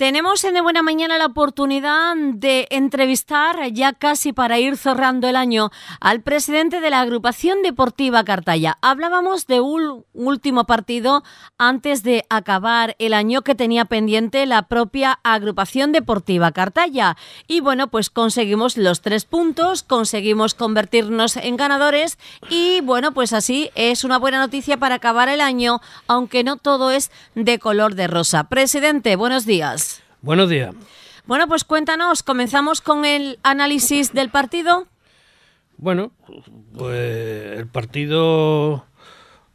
Tenemos en De Buena Mañana la oportunidad de entrevistar, ya casi para ir cerrando el año, al presidente de la agrupación deportiva Cartalla. Hablábamos de un último partido antes de acabar el año que tenía pendiente la propia agrupación deportiva Cartalla. Y bueno, pues conseguimos los tres puntos, conseguimos convertirnos en ganadores y bueno, pues así es una buena noticia para acabar el año, aunque no todo es de color de rosa. Presidente, buenos días. Buenos días. Bueno, pues cuéntanos, comenzamos con el análisis del partido. Bueno, pues el partido,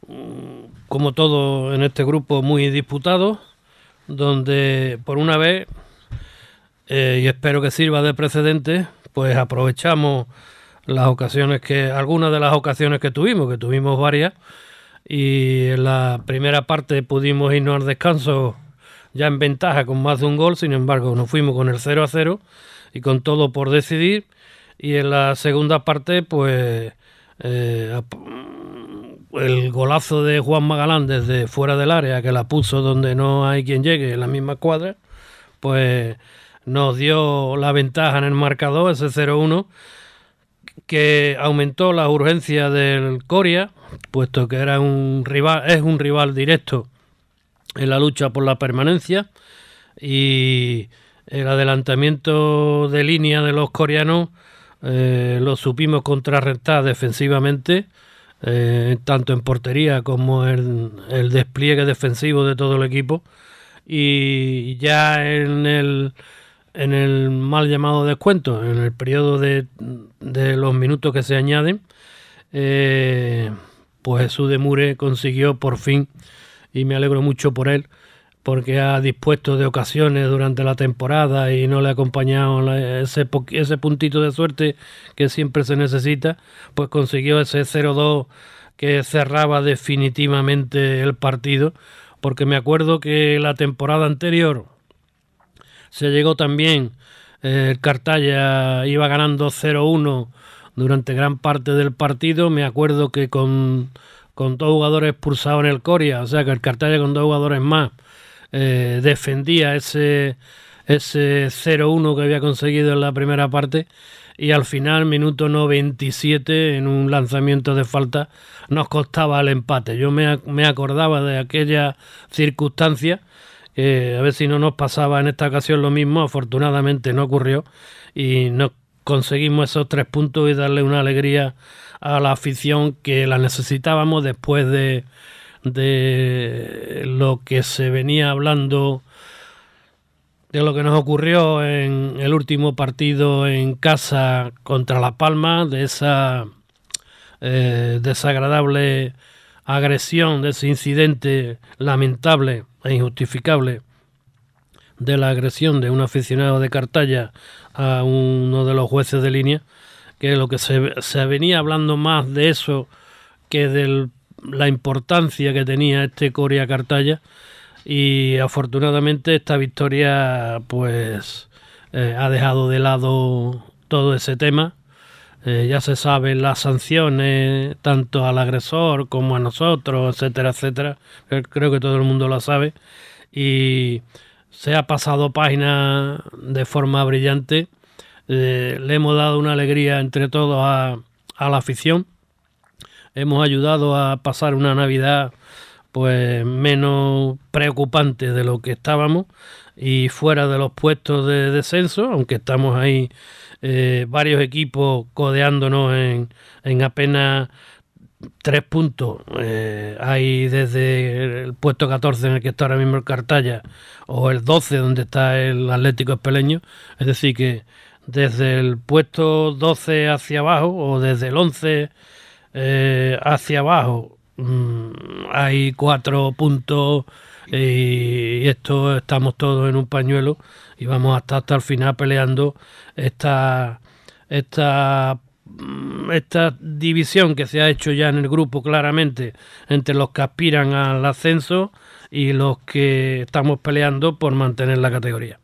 mm, como todo en este grupo, muy disputado, donde por una vez, eh, y espero que sirva de precedente, pues aprovechamos las ocasiones que, algunas de las ocasiones que tuvimos, que tuvimos varias, y en la primera parte pudimos irnos al descanso ya en ventaja con más de un gol, sin embargo nos fuimos con el 0 a 0 y con todo por decidir. Y en la segunda parte, pues eh, el golazo de Juan Magalán desde fuera del área, que la puso donde no hay quien llegue, en la misma cuadra, pues nos dio la ventaja en el marcador, ese 0-1, que aumentó la urgencia del Coria, puesto que era un rival, es un rival directo en la lucha por la permanencia y el adelantamiento de línea de los coreanos eh, lo supimos contrarrestar defensivamente, eh, tanto en portería como en el despliegue defensivo de todo el equipo. Y ya en el, en el mal llamado descuento, en el periodo de, de los minutos que se añaden, eh, pues Jesús de Mure consiguió por fin y me alegro mucho por él porque ha dispuesto de ocasiones durante la temporada y no le ha acompañado ese, ese puntito de suerte que siempre se necesita, pues consiguió ese 0-2 que cerraba definitivamente el partido, porque me acuerdo que la temporada anterior se llegó también, eh, iba ganando 0-1 durante gran parte del partido, me acuerdo que con con dos jugadores expulsados en el Coria, o sea que el Cartagena con dos jugadores más eh, defendía ese, ese 0-1 que había conseguido en la primera parte y al final, minuto 97, en un lanzamiento de falta, nos costaba el empate. Yo me, me acordaba de aquella circunstancia. Eh, a ver si no nos pasaba en esta ocasión lo mismo, afortunadamente no ocurrió y nos conseguimos esos tres puntos y darle una alegría a la afición que la necesitábamos después de, de lo que se venía hablando de lo que nos ocurrió en el último partido en casa contra La Palma, de esa eh, desagradable agresión, de ese incidente lamentable e injustificable de la agresión de un aficionado de Cartaya a uno de los jueces de línea, que lo que se, se venía hablando más de eso que de la importancia que tenía este Corea Cartalla. y afortunadamente esta victoria pues eh, ha dejado de lado todo ese tema eh, ya se saben las sanciones tanto al agresor como a nosotros etcétera etcétera eh, creo que todo el mundo lo sabe y se ha pasado página de forma brillante eh, le hemos dado una alegría entre todos a, la afición, hemos ayudado a pasar una Navidad pues menos preocupante de lo que estábamos y fuera de los puestos de descenso, aunque estamos ahí eh, varios equipos codeándonos en, apenas tres puntos. Eh, hay desde el puesto 14 en el que está ahora mismo el Cartalla o el 12 donde está el Atlético Espeleño. Es decir, que desde el puesto 12 hacia abajo o desde el 11 eh, hacia abajo mm, hay cuatro puntos y, esto estamos todos en un pañuelo y vamos hasta hasta el final peleando esta esta mm, esta división que se ha hecho ya en el grupo claramente entre los que aspiran al ascenso y los que estamos peleando por mantener la categoría.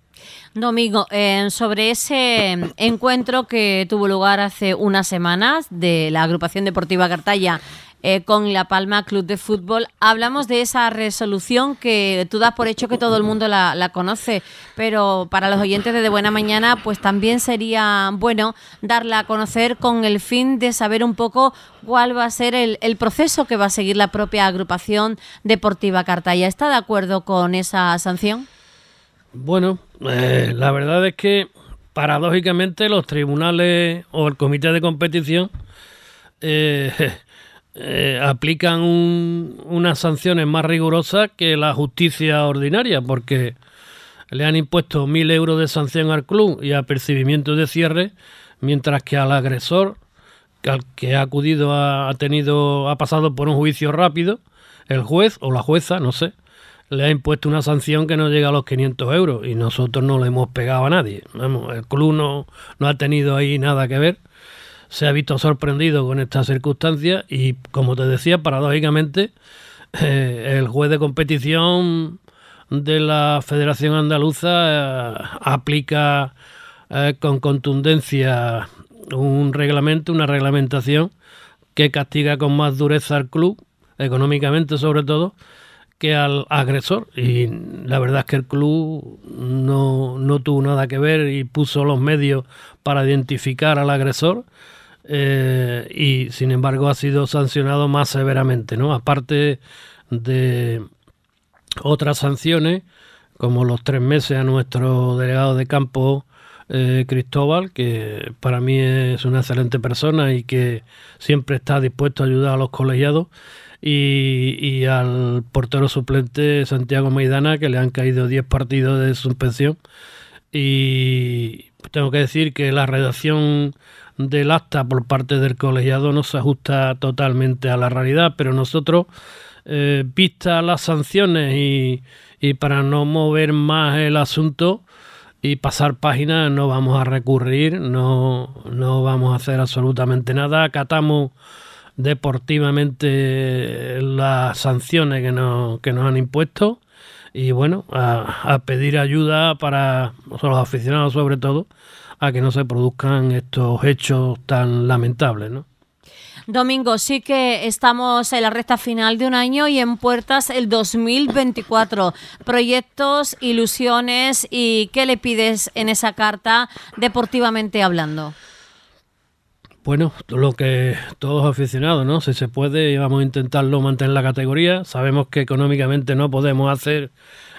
Domingo, eh, sobre ese encuentro que tuvo lugar hace unas semanas de la agrupación deportiva Cartaya eh, con La Palma Club de Fútbol. Hablamos de esa resolución que tú das por hecho que todo el mundo la, conoce, pero para los oyentes de Buena Mañana, pues también sería bueno darla a conocer con el fin de saber un poco cuál va a ser el, el proceso que va a seguir la propia agrupación deportiva Cartaya. ¿Está de acuerdo con esa sanción? Bueno, eh, la verdad es que paradójicamente los tribunales o el comité de competición eh, eh, aplican unas sanciones más rigurosas que la justicia ordinaria, porque le han impuesto mil euros de sanción al club y percibimiento de cierre, mientras que al agresor, al que ha acudido, ha, tenido, ha pasado por un juicio rápido, el juez o la jueza, no sé, le ha impuesto una sanción que no llega a los 500 euros y nosotros no le hemos pegado a nadie. el club no, no ha tenido ahí nada que ver, se ha visto sorprendido con estas circunstancias y, como te decía, paradójicamente, eh, el juez de competición de la Federación Andaluza eh, aplica eh, con contundencia un reglamento, una reglamentación que castiga con más dureza al club, económicamente sobre todo, que al agresor. Y la verdad es que el club no, tuvo nada que ver y puso los medios para identificar al agresor. Eh, y sin embargo ha sido sancionado más severamente, ¿no? Aparte de otras sanciones, como los tres meses a nuestro delegado de campo eh, Cristóbal, que para mí es una excelente persona y que siempre está dispuesto a ayudar a los colegiados, y, al portero suplente Santiago Maidana, que le han caído 10 partidos de suspensión. Y tengo que decir que la redacción del acta por parte del colegiado no se ajusta totalmente a la realidad, pero nosotros, eh, vistas las sanciones y para no mover más el asunto, y pasar páginas no vamos a recurrir, no, no vamos a hacer absolutamente nada, acatamos deportivamente las sanciones que nos, que nos han impuesto y bueno, a, pedir ayuda para los aficionados sobre todo a que no se produzcan estos hechos tan lamentables, ¿no? Domingo, sí que estamos en la recta final de un año y en puertas el 2024. Proyectos, ilusiones y qué le pides en esa carta deportivamente hablando. Bueno, lo que todos aficionados, ¿no? Si se puede, vamos a intentarlo mantener la categoría. Sabemos que económicamente no podemos hacer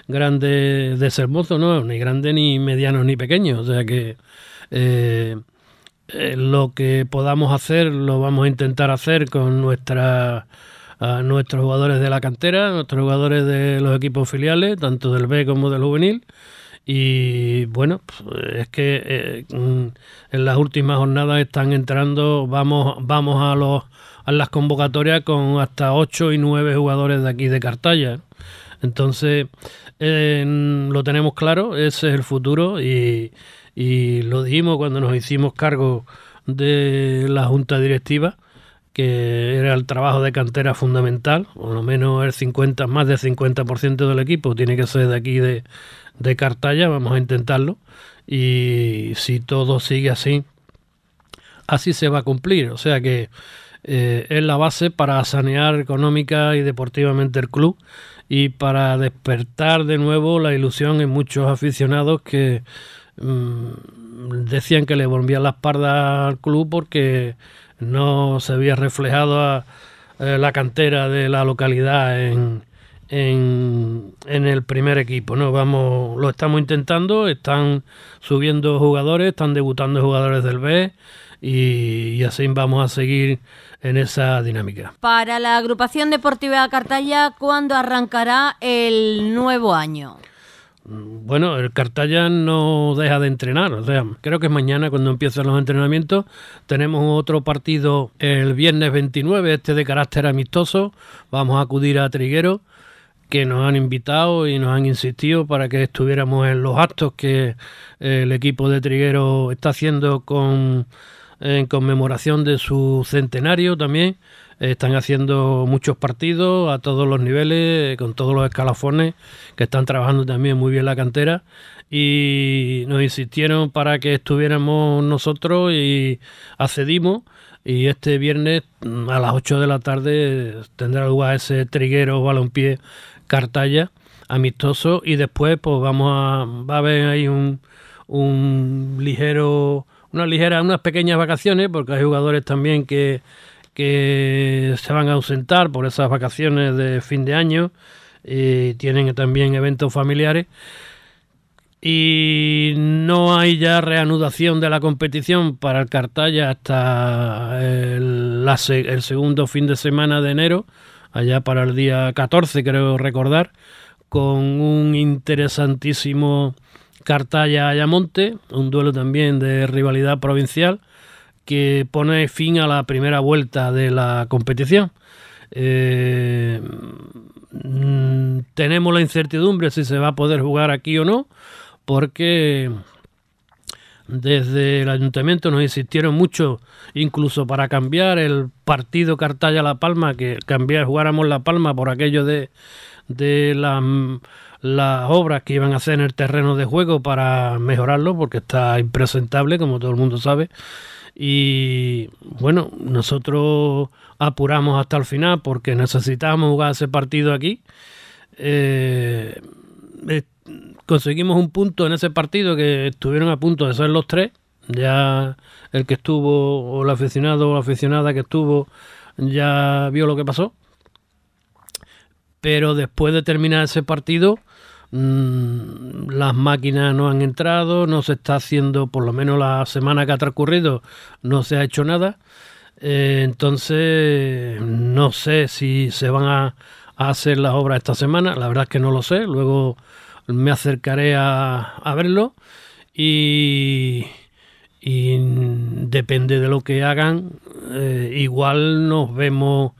grandes desembolsos, ¿no? Ni grandes, ni medianos, ni pequeños. O sea que eh, eh, lo que podamos hacer lo vamos a intentar hacer con nuestros jugadores de la cantera, nuestros jugadores de los equipos filiales, tanto del B como del juvenil. Y bueno, pues, es que eh, mm, en las últimas jornadas están entrando, vamos, vamos a, los, a las convocatorias con hasta 8 y 9 jugadores de aquí de Cartaya. Entonces, eh, lo tenemos claro, ese es el futuro y, y lo dijimos cuando nos hicimos cargo de la junta directiva que era el trabajo de cantera fundamental, por lo menos el 50, más del 50% del equipo tiene que ser de aquí de, de Cartalla, vamos a intentarlo, y si todo sigue así, así se va a cumplir, o sea que eh, es la base para sanear económica y deportivamente el club y para despertar de nuevo la ilusión en muchos aficionados que Mm, decían que le volvían la espalda al club porque no se había reflejado ah, eh, la cantera de la localidad en, en, el primer equipo. ¿no? Vamos, lo estamos intentando, están subiendo jugadores, están debutando jugadores del B y, y así vamos a seguir en esa dinámica. Para la agrupación deportiva Cartalla, ¿cuándo arrancará el nuevo año? Mm, bueno, el Cartaya no deja de entrenar, o sea, creo que es mañana cuando empiezan los entrenamientos. Tenemos otro partido el viernes 29, este de carácter amistoso. Vamos a acudir a Triguero, que nos han invitado y nos han insistido para que estuviéramos en los actos que eh, el equipo de Triguero está haciendo con en conmemoración de su centenario también están haciendo muchos partidos a todos los niveles, con todos los escalafones, que están trabajando también muy bien la cantera y nos insistieron para que estuviéramos nosotros y accedimos y este viernes mm, a las 8 de la tarde tendrá lugar ese triguero balompié Cartalla amistoso y después pues vamos a va a haber ahí un, un ligero unas unas pequeñas vacaciones porque hay jugadores también que que se van a ausentar por esas vacaciones de fin de año y tienen también eventos familiares. Y no hay ya reanudación de la competición para el Cartaya hasta el, segundo fin de semana de enero, allá para el día 14 creo recordar, con un interesantísimo Cartaya-Ayamonte, un duelo también de rivalidad provincial que pone fin a la primera vuelta de la competición. Eh, mm, tenemos la incertidumbre si se va a poder jugar aquí o no, porque desde el ayuntamiento nos insistieron mucho, incluso para cambiar el partido Cartalla-La Palma, que cambiar, jugáramos La Palma por aquello de, de las obras que iban a hacer en el terreno de juego para mejorarlo, porque está impresentable, como todo el mundo sabe. Y bueno, nosotros apuramos hasta el final porque necesitábamos jugar ese partido aquí. Eh, eh, conseguimos un punto en ese partido que estuvieron a punto de ser los tres. Ya el que estuvo, o el aficionado o la aficionada que estuvo, ya vio lo que pasó. Pero después de terminar ese partido, Mm, las máquinas no han entrado, no se está haciendo, por lo menos la semana que ha transcurrido, no se ha hecho nada. Eh, entonces, no sé si se van a, hacer las obras esta semana, la verdad es que no lo sé, luego me acercaré a, verlo y, depende de lo que hagan, eh, igual nos vemos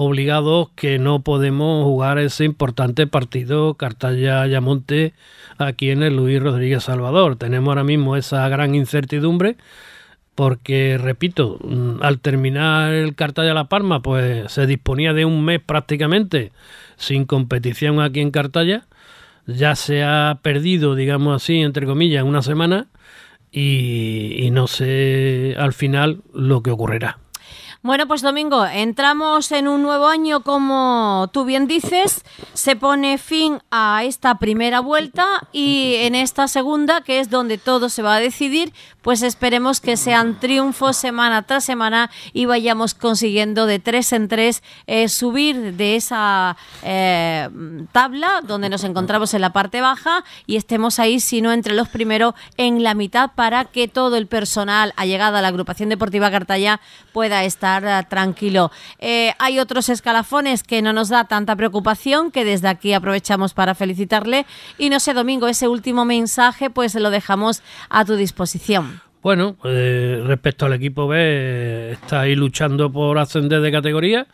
obligados que no podemos jugar ese importante partido Cartalla Yamonte aquí en el Luis Rodríguez Salvador. Tenemos ahora mismo esa gran incertidumbre porque, repito, mm, al terminar el Cartaya-La Palma, pues se disponía de un mes prácticamente sin competición aquí en Cartalla. Ya se ha perdido, digamos así, entre comillas, una semana y no sé al final lo que ocurrirá. Bueno, pues Domingo, entramos en un nuevo año, como tú bien dices, se pone fin a esta primera vuelta y en esta segunda, que es donde todo se va a decidir, pues esperemos que sean triunfos semana tras semana y vayamos consiguiendo de tres en tres eh, subir de esa eh, tabla donde nos encontramos en la parte baja y estemos ahí, si no entre los primeros, en la mitad para que todo el personal allegado a la agrupación deportiva Cartaya pueda estar eh, tranquilo. Eh, hay otros escalafones que no nos da tanta preocupación, que desde aquí aprovechamos para felicitarle. Y no sé, Domingo, ese último mensaje pues lo dejamos a tu disposición. Bueno, eh, respecto al equipo B, está ahí luchando por ascender de categoría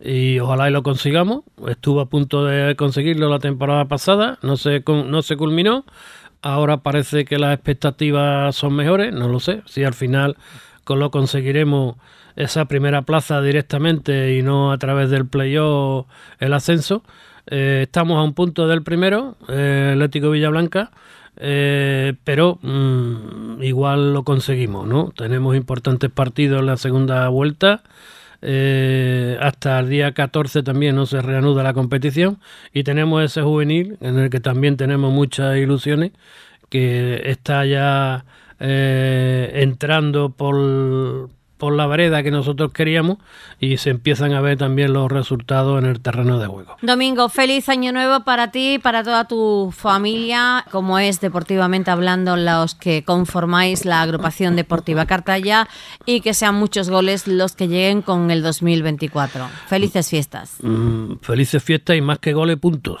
y ojalá y lo consigamos. Estuvo a punto de conseguirlo la temporada pasada, no se, no se culminó. Ahora parece que las expectativas son mejores, no lo sé. Si al final lo conseguiremos esa primera plaza directamente y no a través del playoff el ascenso. Eh, estamos a un punto del primero, El eh, Atlético Villablanca, eh, pero mm, igual lo conseguimos, ¿no? Tenemos importantes partidos en la segunda vuelta. hasta el día 14 también no se reanuda la competición y tenemos ese juvenil en el que también tenemos muchas ilusiones que está ya eh, entrando por, por la vereda que nosotros queríamos y se empiezan a ver también los resultados en el terreno de juego. Domingo, feliz año nuevo para ti y para toda tu familia, como es deportivamente hablando los que conformáis la agrupación deportiva Cartaya y que sean muchos goles los que lleguen con el 2024. Felices fiestas. Mm, felices fiestas y más que goles puntos